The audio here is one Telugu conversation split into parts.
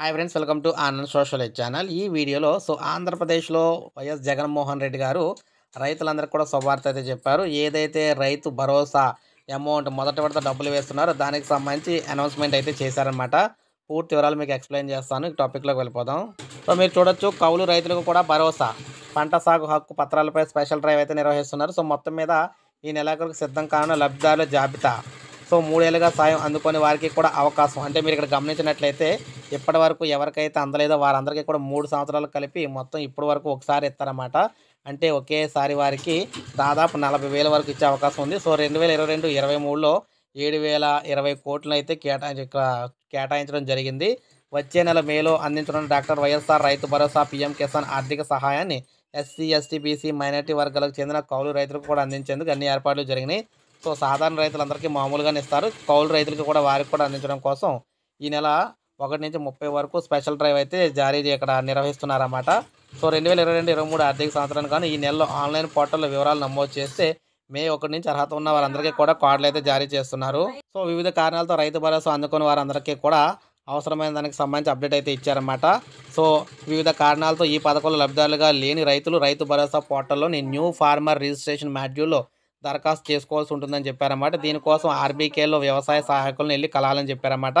hi friends welcome to Anand social channel ఈ వీడియోలో సో ఆంధ్రప్రదేశ్లో వైఎస్ జగన్మోహన్ రెడ్డి గారు రైతులందరికీ కూడా శుభార్త అయితే చెప్పారు ఏదైతే రైతు భరోసా అమౌంట్ మొదటి విడత డబ్బులు వేస్తున్నారో దానికి సంబంధించి అనౌన్స్మెంట్ అయితే చేశారనమాట పూర్తి వివరాలు మీకు ఎక్స్ప్లెయిన్ చేస్తాను ఈ టాపిక్లోకి వెళ్ళిపోదాం సో మీరు చూడొచ్చు కౌలు రైతులకు కూడా భరోసా పంట సాగు హక్కు పత్రాలపై స్పెషల్ డ్రైవ్ అయితే నిర్వహిస్తున్నారు సో మొత్తం మీద ఈ నెలాఖరుకు సిద్ధం కానున్న లబ్ధిదారుల జాబితా సో మూడేళ్ళుగా సాయం అందుకొని వారికి కూడా అవకాశం అంటే మీరు ఇక్కడ గమనించినట్లయితే ఇప్పటి వరకు ఎవరికైతే అందలేదో వారందరికీ కూడా మూడు సంవత్సరాలు కలిపి మొత్తం ఇప్పటి వరకు ఒకసారి ఇస్తారన్నమాట అంటే ఒకేసారి వారికి దాదాపు నలభై వేల వరకు ఇచ్చే అవకాశం ఉంది సో రెండు వేల ఇరవై రెండు ఇరవై మూడులో ఏడు వేల ఇరవై కోట్లను అయితే కేటాయించ కేటాయించడం జరిగింది వచ్చే నెల మేలో అందించడం డాక్టర్ వైఎస్ఆర్ రైతు భరోసా పీఎం కిసాన్ ఆర్థిక సహాయాన్ని ఎస్సీ ఎస్టీ బీసీ మైనార్టీ వర్గాలకు చెందిన కౌలు రైతులకు కూడా అందించేందుకు అన్ని ఏర్పాట్లు జరిగినాయి సో సాధారణ రైతులందరికీ మామూలుగానే ఇస్తారు కౌలు రైతులకు కూడా వారికి కూడా అందించడం కోసం ఈ నెల ఒకటి నుంచి ముప్పై వరకు స్పెషల్ డ్రైవ్ అయితే జారీ ఇక్కడ నిర్వహిస్తున్నారన్నమాట సో రెండు వేల ఇరవై రెండు ఇరవై మూడు ఆర్థిక సంవత్సరానికి కానీ ఈ నెలలో ఆన్లైన్ పోర్టల్లో వివరాలు నమోదు చేస్తే మే ఒకటి నుంచి అర్హత ఉన్న వారందరికీ కూడా కార్డులు అయితే జారీ చేస్తున్నారు సో వివిధ కారణాలతో రైతు భరోసా అందుకున్న వారందరికీ కూడా అవసరమైన దానికి సంబంధించి అప్డేట్ అయితే ఇచ్చారన్నమాట సో వివిధ కారణాలతో ఈ పథకంలో లబ్ధాలుగా లేని రైతులు రైతు భరోసా పోర్టల్లోని న్యూ ఫార్మర్ రిజిస్ట్రేషన్ మాడ్యూల్లో దరఖాస్తు చేసుకోవాల్సి ఉంటుందని చెప్పారన్నమాట దీనికోసం ఆర్బీకేలో వ్యవసాయ సహాయకులను వెళ్ళి కలాలని చెప్పారన్నమాట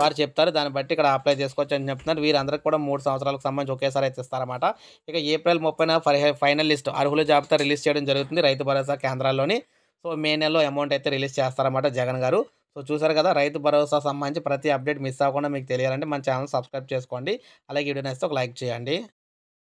వారు చెప్తారు దాన్ని బట్టి ఇక్కడ అప్లై చేసుకోవచ్చు అని చెప్తున్నారు వీరందరికీ కూడా మూడు సంవత్సరాలకు సంబంధించి ఒకేసారి అయితే ఇస్తారన్నమాట ఇక ఏప్రిల్ ముప్పైన ఫైనల్ లిస్ట్ అర్హుల జాబితా రిలీజ్ చేయడం జరుగుతుంది రైతు భరోసా కేంద్రాల్లోని సో మే నెలలో అమౌంట్ అయితే రిలీజ్ చేస్తారన్నమాట జగన్ గారు సో చూసారు కదా రైతు భరోసా సంబంధించి ప్రతి అప్డేట్ మిస్ అవ్వకుండా మీకు తెలియాలంటే మన ఛానల్ సబ్స్క్రైబ్ చేసుకోండి అలాగే వీడియో నేస్తే ఒక లైక్ చేయండి